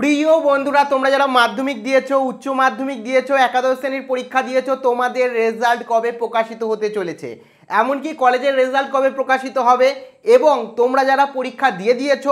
প্রিয় বন্ধুরা তোমরা যারা মাধ্যমিক দিয়েছ উচ্চ মাধ্যমিক দিয়েছ একাদশ শ্রেণীর পরীক্ষা দিয়েছ তোমাদের রেজাল্ট কবে প্রকাশিত হতে চলেছে এমনকি কলেজের রেজাল্ট কবে প্রকাশিত হবে এবং তোমরা যারা পরীক্ষা দিয়ে দিয়েছ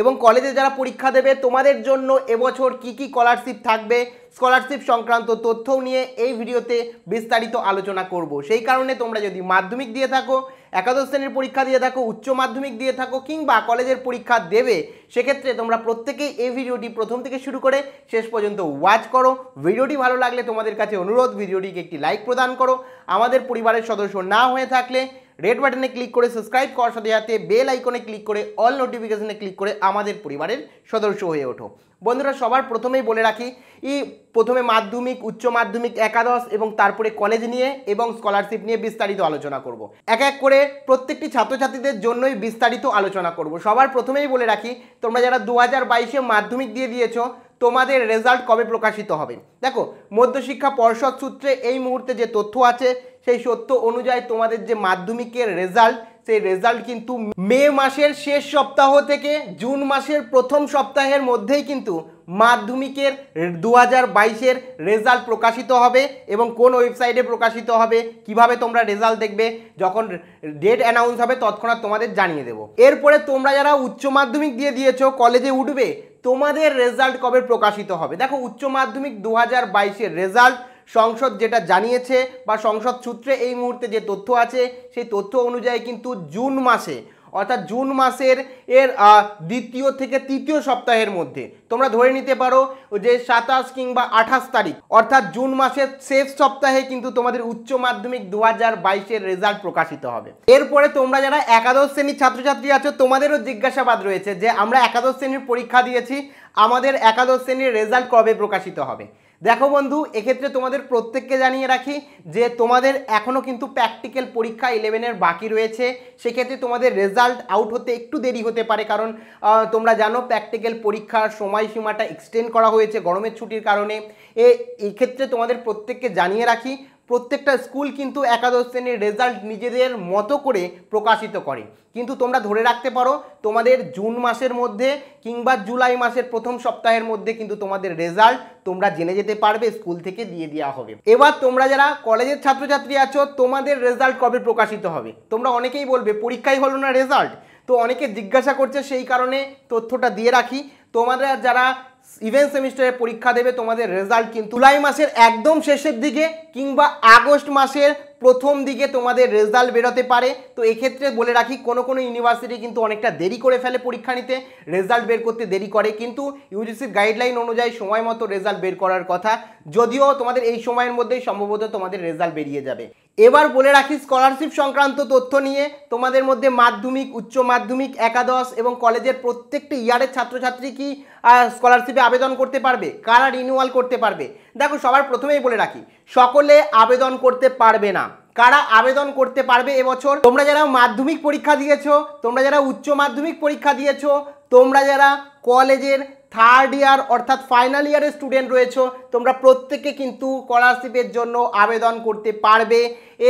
এবং কলেজে যারা পরীক্ষা দেবে তোমাদের জন্য এবছর কি কি স্কলারশিপ থাকবে স্কলারশিপ সংক্রান্ত তথ্য নিয়ে এই ভিডিওতে বিস্তারিত আলোচনা করব সেই কারণে তোমরা যদি মাধ্যমিক দিয়ে থাকো একাদশ শ্রেণীর পরীক্ষা দিয়ে থাকো উচ্চ মাধ্যমিক দিয়ে থাকো কিংবা কলেজের পরীক্ষা দেবে সেক্ষেত্রে তোমরা প্রত্যেকেই এই ভিডিওটি প্রথম থেকে শুরু করে শেষ পর্যন্ত ওয়াচ করো ভিডিওটি ভালো লাগলে তোমাদের কাছে অনুরোধ ভিডিওটিকে একটি লাইক প্রদান করো আমাদের পরিবারের সদস্য না হয়ে থাকলে রেড বাটনে ক্লিক করে সাবস্ক্রাইব করার সাথে সাথে বেল আইকনে ক্লিক করে অল নোটিফিকেশানে ক্লিক করে আমাদের পরিবারের সদস্য হয়ে ওঠো বন্ধুরা সবার প্রথমেই বলে রাখি ই প্রথমে মাধ্যমিক উচ্চ মাধ্যমিক একাদশ এবং তারপরে কলেজ নিয়ে এবং স্কলারশিপ নিয়ে বিস্তারিত আলোচনা করব। এক এক করে প্রত্যেকটি ছাত্রছাত্রীদের জন্যই বিস্তারিত আলোচনা করব। সবার প্রথমেই বলে রাখি তোমরা যারা দু হাজার মাধ্যমিক দিয়ে দিয়েছো তোমাদের রেজাল্ট কবে প্রকাশিত হবে দেখো মধ্যশিক্ষা পর্ষদ সূত্রে এই মুহূর্তে যে তথ্য আছে সেই সত্য অনুযায়ী তোমাদের যে মাধ্যমিকের রেজাল্ট সেই রেজাল্ট কিন্তু মে মাসের শেষ সপ্তাহ থেকে জুন মাসের প্রথম সপ্তাহের মধ্যেই কিন্তু মাধ্যমিকের দু হাজার বাইশের রেজাল্ট প্রকাশিত হবে এবং কোন ওয়েবসাইটে প্রকাশিত হবে কিভাবে তোমরা রেজাল্ট দেখবে যখন ডেট অ্যানাউন্স হবে তৎক্ষণাৎ তোমাদের জানিয়ে দেবো এরপরে তোমরা যারা উচ্চ মাধ্যমিক দিয়ে দিয়েছো কলেজে উঠবে তোমাদের রেজাল্ট কবে প্রকাশিত হবে দেখো উচ্চ মাধ্যমিক দু হাজার রেজাল্ট সংসদ যেটা জানিয়েছে বা সংসদ সূত্রে এই মুহূর্তে যে তথ্য আছে সেই তথ্য অনুযায়ী কিন্তু জুন মাসে অর্থাৎ জুন মাসের এর দ্বিতীয় থেকে তৃতীয় সপ্তাহের মধ্যে তোমরা ধরে নিতে পারো যে সাতাশ কিংবা আঠাশ তারিখ অর্থাৎ জুন মাসের শেষ সপ্তাহে কিন্তু তোমাদের উচ্চ মাধ্যমিক দু হাজার বাইশের রেজাল্ট প্রকাশিত হবে এরপরে তোমরা যারা একাদশ শ্রেণীর ছাত্রছাত্রী আছো তোমাদেরও জিজ্ঞাসাবাদ রয়েছে যে আমরা একাদশ শ্রেণীর পরীক্ষা দিয়েছি আমাদের একাদশ শ্রেণীর রেজাল্ট কবে প্রকাশিত হবে দেখো বন্ধু এক্ষেত্রে তোমাদের প্রত্যেককে জানিয়ে রাখি যে তোমাদের এখনও কিন্তু প্র্যাকটিক্যাল পরীক্ষা ইলেভেনের বাকি রয়েছে সেক্ষেত্রে তোমাদের রেজাল্ট আউট হতে একটু দেরি হতে পারে কারণ তোমরা জানো প্র্যাকটিক্যাল পরীক্ষার সময়সীমাটা এক্সটেন্ড করা হয়েছে গরমের ছুটির কারণে এ এক্ষেত্রে তোমাদের প্রত্যেককে জানিয়ে রাখি প্রত্যেকটা স্কুল কিন্তু একাদশ শ্রেণীর রেজাল্ট নিজেদের মতো করে প্রকাশিত করে কিন্তু তোমরা ধরে রাখতে পারো তোমাদের জুন মাসের মধ্যে কিংবা জুলাই মাসের প্রথম সপ্তাহের মধ্যে কিন্তু তোমাদের রেজাল্ট তোমরা জেনে যেতে পারবে স্কুল থেকে দিয়ে দেওয়া হবে এবার তোমরা যারা কলেজের ছাত্রছাত্রী আছো তোমাদের রেজাল্ট কবে প্রকাশিত হবে তোমরা অনেকেই বলবে পরীক্ষাই হলো না রেজাল্ট তো অনেকে জিজ্ঞাসা করছে সেই কারণে তথ্যটা দিয়ে রাখি তোমাদের যারা ইভেন সেমিস্টারে পরীক্ষা দেবে তোমাদের রেজাল্ট কিন্তু জুলাই মাসের একদম শেষের দিকে কিংবা আগস্ট মাসের প্রথম দিকে তোমাদের রেজাল্ট বেরোতে পারে তো এক্ষেত্রে বলে রাখি কোনো কোনো ইউনিভার্সিটি কিন্তু অনেকটা দেরি করে ফেলে পরীক্ষা নিতে রেজাল্ট বের করতে দেরি করে কিন্তু ইউজিসির গাইডলাইন অনুযায়ী সময় মতো রেজাল্ট বের করার কথা যদিও তোমাদের এই সময়ের মধ্যেই সম্ভবত তোমাদের রেজাল্ট বেরিয়ে যাবে এবার বলে রাখি স্কলারশিপ সংক্রান্ত তথ্য নিয়ে তোমাদের মধ্যে মাধ্যমিক উচ্চ মাধ্যমিক একাদশ এবং কলেজের প্রত্যেকটি ইয়ারের ছাত্রছাত্রী কি স্কলারশিপে আবেদন করতে পারবে কারা রিনিউয়াল করতে পারবে দেখো সবার প্রথমেই বলে রাখি সকলে আবেদন করতে পারবে না কারা আবেদন করতে পারবে এবছর তোমরা যারা মাধ্যমিক পরীক্ষা দিয়েছো তোমরা যারা উচ্চ মাধ্যমিক পরীক্ষা দিয়েছ তোমরা যারা কলেজের থার্ড ইয়ার অর্থাৎ ফাইনাল ইয়ারের স্টুডেন্ট রয়েছে তোমরা প্রত্যেকে কিন্তু স্কলারশিপের জন্য আবেদন করতে পারবে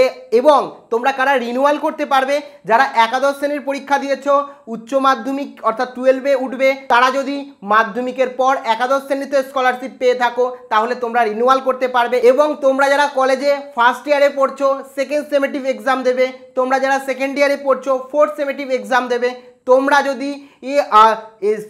এ এবং তোমরা কারা রিনুয়াল করতে পারবে যারা একাদশ শ্রেণীর পরীক্ষা দিয়েছ উচ্চ মাধ্যমিক অর্থাৎ টুয়েলভে উঠবে তারা যদি মাধ্যমিকের পর একাদশ শ্রেণীতে স্কলারশিপ পেয়ে থাকো তাহলে তোমরা রিনুয়াল করতে পারবে এবং তোমরা যারা কলেজে ফার্স্ট ইয়ারে পড়ছো সেকেন্ড সেমেটিভ এক্সাম দেবে তোমরা যারা সেকেন্ড ইয়ারে পড়ছো ফোর্থ সেমেটিভ এক্সাম দেবে তোমরা যদি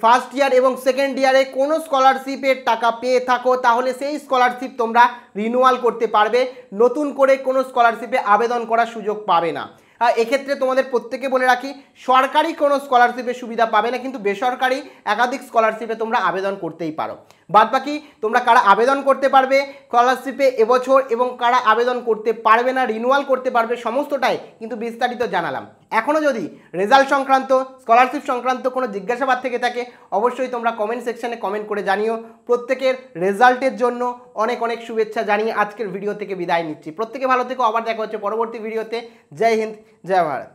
ফার্স্ট ইয়ার এবং সেকেন্ড ইয়ারে কোনো স্কলারশিপের টাকা পেয়ে থাকো তাহলে সেই স্কলারশিপ তোমরা রিনুয়াল করতে পারবে নতুন করে কোনো স্কলারশিপে আবেদন করার সুযোগ পাবে না এক্ষেত্রে তোমাদের প্রত্যেকে বলে রাখি সরকারি কোনো স্কলারশিপের সুবিধা পাবে না কিন্তু বেসরকারি একাধিক স্কলারশিপে তোমরা আবেদন করতেই পারো বাদবাকি তোমরা কারা আবেদন করতে পারবে স্কলারশিপে এবছর এবং কারা আবেদন করতে পারবে না রিনুয়াল করতে পারবে সমস্তটাই কিন্তু বিস্তারিত জানালাম এখনও যদি রেজাল্ট সংক্রান্ত স্কলারশিপ সংক্রান্ত কোনো জিজ্ঞাসাবাদ থেকে থাকে অবশ্যই তোমরা কমেন্ট সেকশানে কমেন্ট করে জানিও প্রত্যেকের রেজাল্টের জন্য অনেক অনেক শুভেচ্ছা জানিয়ে আজকের ভিডিও থেকে বিদায় নিচ্ছি প্রত্যেকে ভালো থেকে আবার দেখা হচ্ছে পরবর্তী ভিডিওতে জয় হিন্দ জয় ভারত